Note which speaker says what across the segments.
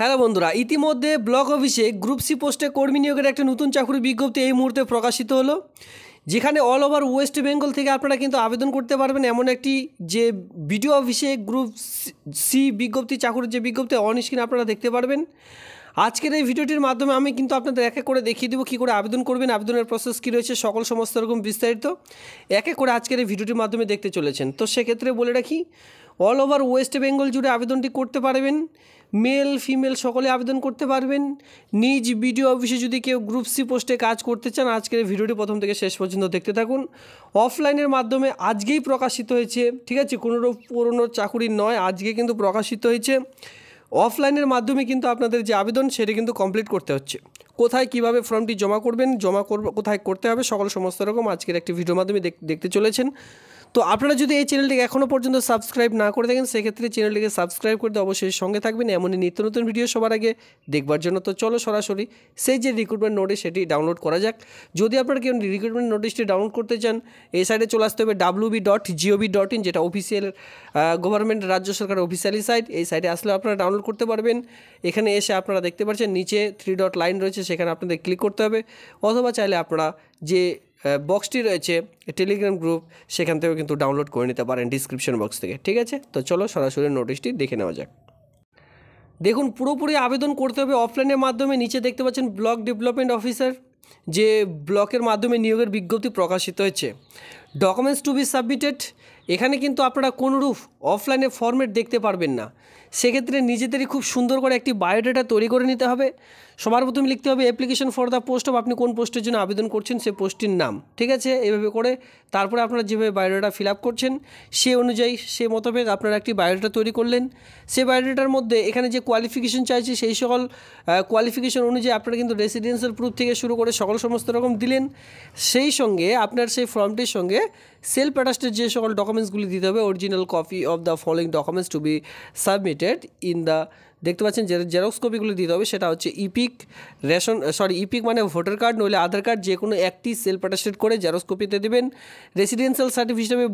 Speaker 1: hello বন্ধুরা ইতিমধ্যে block অফিসে গ্রুপ সি পোস্টে কর্মী নিয়োগের একটা নতুন চাকরির বিজ্ঞপ্তি এই মুহূর্তে প্রকাশিত হলো যেখানে অল ওভার ওয়েস্ট বেঙ্গল থেকে আপনারা কিন্তু আবেদন করতে পারবেন এমন একটি যে বিডিও অফিসে গ্রুপ সি বিজ্ঞপ্তি চাকরির যে বিজ্ঞপ্তি অন স্ক্রিন আপনারা দেখতে পারবেন আজকের এই ভিডিওটির মাধ্যমে আমি কিন্তু আপনাদের এক এক করে দেখিয়ে দেবো কী করে আবেদন করবেন আবেদনের প্রসেস কী রয়েছে সকল সমস্ত রকম বিস্তারিত এক এক করে আজকের এই ভিডিওটির মাধ্যমে দেখতে চলেছেন তো সেক্ষেত্রে বলে রাখি অল ওভার ওয়েস্ট বেঙ্গল জুড়ে আবেদনটি করতে পারবেন মেল ফিমেল সকলে আবেদন করতে পারবেন নিজ বিডিও অফিসে যদি কেউ গ্রুপ সি পোস্টে কাজ করতে চান আজকের ভিডিওটি প্রথম থেকে শেষ পর্যন্ত দেখতে থাকুন অফলাইনের মাধ্যমে আজকেই প্রকাশিত হয়েছে ঠিক আছে কোনো পুরনো চাকুরি নয় আজকে কিন্তু প্রকাশিত হয়েছে অফলাইনের মাধ্যমে কিন্তু আপনাদের যে আবেদন সেটা কিন্তু কমপ্লিট করতে হচ্ছে কোথায় কিভাবে ফর্মটি জমা করবেন জমা করব কোথায় করতে হবে সকল সমস্ত রকম আজকের একটি ভিডিওর মাধ্যমে দেখতে চলেছেন তো আপনারা যদি এই চ্যানেলটিকে এখনও পর্যন্ত সাবস্ক্রাইব না করে থাকেন সেক্ষেত্রে চ্যানেলটিকে সাবস্ক্রাইব করতে অবশ্যই সঙ্গে থাকবেন এমনই নিত্য নতুন ভিডিও সবার আগে দেখবার জন্য তো চলো সরাসরি সেই যে রিক্রুটমেন্ট নোটিশ সেটি ডাউনলোড করা যাক যদি আপনারা কেউ রিক্রুটমেন্ট নোটিশটি ডাউনলোড করতে চান এই সাইডে চলে আসতে হবে বি ডট জিওবি ডট ইন যেটা অফিসিয়াল গভর্নমেন্ট রাজ্য সরকারের অফিসিয়ালি সাইট এই সাইটে আসলে আপনারা ডাউনলোড করতে পারবেন এখানে এসে আপনারা দেখতে পাচ্ছেন নিচে থ্রি ডট লাইন রয়েছে সেখানে আপনাদের ক্লিক করতে হবে অথবা চাইলে আপনারা যে বক্সটি রয়েছে টেলিগ্রাম গ্রুপ সেখান থেকেও কিন্তু ডাউনলোড করে নিতে পারেন ডিসক্রিপশন বক্স থেকে ঠিক আছে তো চলো সরাসরি নোটিশটি দেখে নেওয়া যাক দেখুন পুরোপুরি আবেদন করতে হবে অফলাইনের মাধ্যমে নিচে দেখতে পাচ্ছেন ব্লক ডেভেলপমেন্ট অফিসার যে ব্লকের মাধ্যমে নিয়োগের বিজ্ঞপ্তি প্রকাশিত হয়েছে ডকুমেন্টস টু বি সাবমিটেড এখানে কিন্তু আপনারা কোনোরূপ অফলাইনে ফর্মেট দেখতে পারবেন না সেক্ষেত্রে নিজেদেরই খুব সুন্দর করে একটি বায়োডাটা তৈরি করে নিতে হবে সবার প্রথমে লিখতে হবে application for the post of আপনি কোন পোস্টের জন্য আবেদন করছেন সে পোস্টটির নাম ঠিক আছে এভাবে করে তারপরে আপনারা যেভাবে বায়োডাটা ফিল আপ করছেন সে অনুযায়ী সে মতভেদ আপনারা একটি বায়োডাটা তৈরি করলেন সে বায়োডাটার মধ্যে এখানে যে কোয়ালিফিকেশন চাইছে সেই সকল কোয়ালিফিকেশন অনুযায়ী আপনারা কিন্তু রেসিডেন্সিয়াল প্রুফ থেকে শুরু করে সকল সমস্ত রকম দিলেন সেই সঙ্গে আপনার সেই ফর্মটির সঙ্গে সেলফ অ্যাটাস্টের যে সকল ডকুমেন্ট ডকুমেন্টসগুলি দিতে হবে original copy of the following documents to be submitted in the দেখতে পাচ্ছেন যে জেরক্স কপিগুলি দিতে হবে সেটা হচ্ছে ইপিক রেশন সরি ইপিক মানে ভোটার কার্ড নইলে আধার কার্ড যে কোনো একটি সেলফ অ্যাটাস্টেড করে জেরক্স কপিতে দেবেন রেসিডেন্সিয়াল সার্টিফিকেট হিসেবে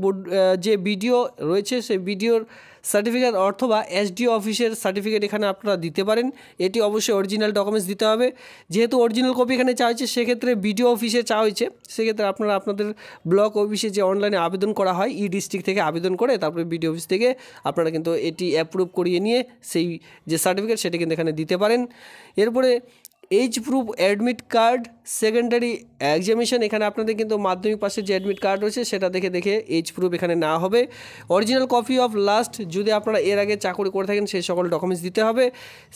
Speaker 1: যে ভিডিও রয়েছে সেই ভিডিওর সার্টিফিকেট অথবা এসডি অফিসের সার্টিফিকেট এখানে আপনারা দিতে পারেন এটি অবশ্যই অরিজিনাল ডকুমেন্টস দিতে হবে যেহেতু অরিজিনাল কপি এখানে চা হয়েছে সেক্ষেত্রে বিডিও অফিসে চা হয়েছে সেক্ষেত্রে আপনারা আপনাদের ব্লক অফিসে যে অনলাইনে আবেদন করা হয় ই e ডিস্ট্রিক্ট থেকে আবেদন করে তারপরে বিডিও অফিস থেকে আপনারা কিন্তু এটি অ্যাপ্রুভ করিয়ে নিয়ে সেই যে সার্টিফিকেট সেটি কিন্তু এখানে দিতে পারেন এরপরে age proof admit card secondary examination এখানে আপনাদের কিন্তু মাধ্যমিক পাশে যে অ্যাডমিট কার্ড রয়েছে সেটা দেখে দেখে এইচ প্রুফ এখানে না হবে অরিজিনাল কপি অফ লাস্ট যদি আপনারা এর আগে চাকরি করে থাকেন সেই সকল ডকুমেন্টস দিতে হবে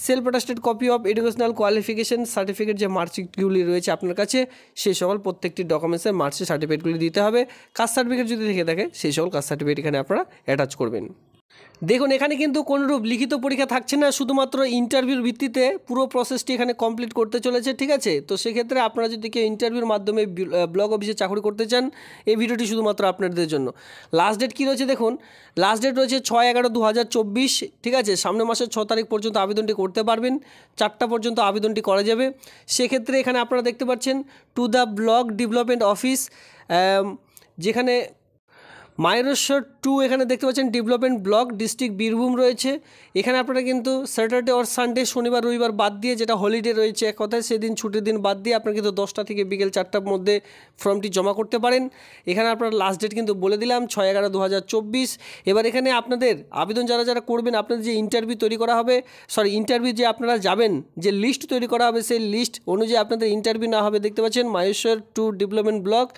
Speaker 1: self attested copy of educational qualification certificate যে মার্কশিটগুলি রয়েছে আপনার কাছে সেই সকল প্রত্যেকটি ডকুমেন্টসের মার্কশিট সার্টিফিকেটগুলি দিতে হবে কাস্ট সার্টিফিকেট যদি থেকে থাকে সেই সকল কাস্ট সার্টিফিকেট এখানে আপনারা অ্যাটাচ করবেন দেখুন এখানে কিন্তু কোনোরূপ লিখিত পরীক্ষা থাকছে না শুধুমাত্র ইন্টারভিউর ভিত্তিতে পুরো প্রসেসটি এখানে কমপ্লিট করতে চলেছে ঠিক আছে তো সেক্ষেত্রে আপনারা যদি কেউ ইন্টারভিউর মাধ্যমে ব্লক অফিসে চাকরি করতে চান এই ভিডিওটি শুধুমাত্র আপনাদের জন্য লাস্ট ডেট কী রয়েছে দেখুন লাস্ট ডেট রয়েছে ছয় এগারো দু ঠিক আছে সামনে মাসের ছ তারিখ পর্যন্ত আবেদনটি করতে পারবেন চারটা পর্যন্ত আবেদনটি করা যাবে সেক্ষেত্রে এখানে আপনারা দেখতে পাচ্ছেন to the block development office যেখানে মায়েরস্বর টু এখানে দেখতে পাচ্ছেন ডেভেলপমেন্ট ব্লক ডিস্ট্রিক্ট বীরভূম রয়েছে এখানে আপনারা কিন্তু স্যাটারডে অর সানডে শনিবার রবিবার বাদ দিয়ে যেটা হলিডে রয়েছে এক কথায় সেদিন ছুটির দিন বাদ দিয়ে আপনারা কিন্তু দশটা থেকে বিকেল চারটার মধ্যে ফর্মটি জমা করতে পারেন এখানে আপনারা লাস্ট ডেট কিন্তু বলে দিলাম ছয় এগারো দু এবার এখানে আপনাদের আবেদন যারা যারা করবেন আপনাদের যে ইন্টারভিউ তৈরি করা হবে সরি ইন্টারভিউ যে আপনারা যাবেন যে লিস্ট তৈরি করা হবে সেই লিস্ট অনুযায়ী আপনাদের ইন্টারভিউ না হবে দেখতে পাচ্ছেন Mayureswar to development block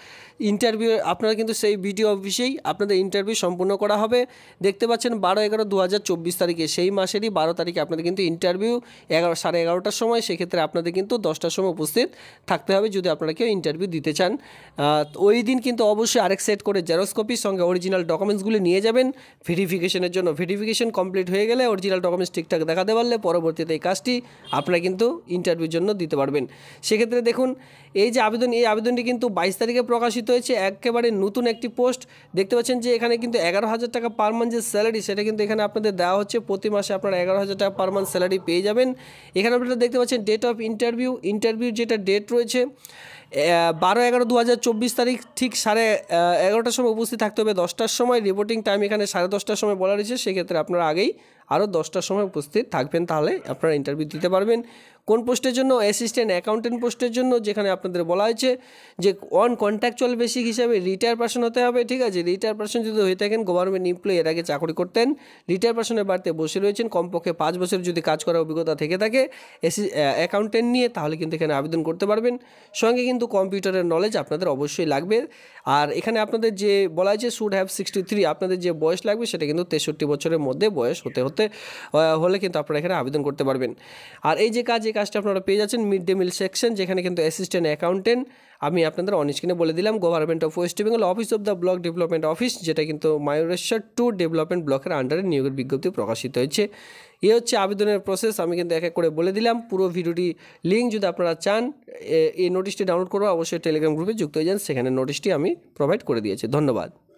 Speaker 1: interview আপনারা কিন্তু সেই বিডিও অফিসেই আপনাদের ইন্টারভিউ সম্পূর্ণ করা হবে দেখতে পাচ্ছেন বারো এগারো দু তারিখে সেই মাসেরই বারো তারিখে আপনাদের কিন্তু ইন্টারভিউ এগারো সাড়ে এগারোটার সময় সেক্ষেত্রে আপনাদের কিন্তু দশটার সময় উপস্থিত থাকতে হবে যদি আপনারা কেউ ইন্টারভিউ দিতে চান ওই দিন কিন্তু অবশ্যই আরেক সেট করে জেরোস্কপির সঙ্গে অরিজিনাল ডকুমেন্টসগুলি নিয়ে যাবেন ভেরিফিকেশনের জন্য ভেরিফিকেশন কমপ্লিট হয়ে গেলে অরিজিনাল ডকুমেন্টস ঠিকঠাক দেখাতে পারলে পরবর্তীতে এই কাজটি আপনারা কিন্তু ইন্টারভিউর জন্য দিতে পারবেন সেক্ষেত্রে দেখুন এই যে আবেদন এই আবেদনটি কিন্তু বাইশ তারিখে প্রকাশিত হয়েছে একেবারে নতুন একটি পোস্ট দেখতে দেখতে পাচ্ছেন যে এখানে কিন্তু এগারো হাজার টাকা পার মান্থ যে স্যালারি সেটা কিন্তু এখানে আপনাদের দেওয়া হচ্ছে প্রতি মাসে আপনারা এগারো হাজার টাকা পার মান্থ স্যালারি পেয়ে যাবেন এখানে আপনারা দেখতে পাচ্ছেন ডেট অফ ইন্টারভিউ ইন্টারভিউ যেটা ডেট রয়েছে বারো এগারো দু তারিখ ঠিক সাড়ে এগারোটার সময় উপস্থিত থাকতে হবে দশটার সময় রিপোর্টিং টাইম এখানে সাড়ে দশটার সময় বলা রয়েছে সেক্ষেত্রে আপনারা আগেই আরও দশটার সময় উপস্থিত থাকবেন তাহলে আপনারা ইন্টারভিউ দিতে পারবেন কোন পোস্টের জন্য অ্যাসিস্ট্যান্ট অ্যাকাউন্টেন্ট পোস্টের জন্য যেখানে আপনাদের বলা হয়েছে যে অন কন্ট্রাকচুয়াল বেসিক হিসাবে রিটায়ার পার্সন হতে হবে ঠিক আছে রিটায়ার পার্সন যদি হয়ে থাকেন গভর্নমেন্ট এমপ্লয়ি এর আগে চাকরি করতেন রিটায়ার পার্সনের বাড়িতে বসে রয়েছেন কমপক্ষে পাঁচ বছর যদি কাজ করার অভিজ্ঞতা থেকে থাকে অ্যাকাউন্টেন্ট নিয়ে তাহলে কিন্তু এখানে আবেদন করতে পারবেন সঙ্গে কিন্তু কিন্তু কম্পিউটারের নলেজ আপনাদের অবশ্যই লাগবে আর এখানে আপনাদের যে বলা হয়েছে শুড হ্যাভ সিক্সটি থ্রি আপনাদের যে বয়স লাগবে সেটা কিন্তু তেষট্টি বছরের মধ্যে বয়স হতে হতে হলে কিন্তু আপনারা এখানে আবেদন করতে পারবেন আর এই যে কাজ এই কাজটা আপনারা পেয়ে যাচ্ছেন মিড ডে মিল সেকশন যেখানে কিন্তু অ্যাসিস্ট্যান্ট অ্যাকাউন্টেন্ট আমি আপনাদের অন বলে দিলাম government of West Bengal office of the block development office যেটা কিন্তু মায়ুরেশ্বর টু ডেভেলপমেন্ট ব্লকের আন্ডারে নিয়োগের বিজ্ঞপ্তি প্রকাশিত হয়েছে এ হচ্ছে আবেদনের প্রসেস আমি কিন্তু এক এক করে বলে দিলাম পুরো ভিডিওটি লিঙ্ক যদি আপনারা চান এই নোটিশটি ডাউনলোড করবো অবশ্যই টেলিগ্রাম গ্রুপে যুক্ত হয়ে যান সেখানে নোটিশটি আমি প্রোভাইড করে দিয়েছি ধন্যবাদ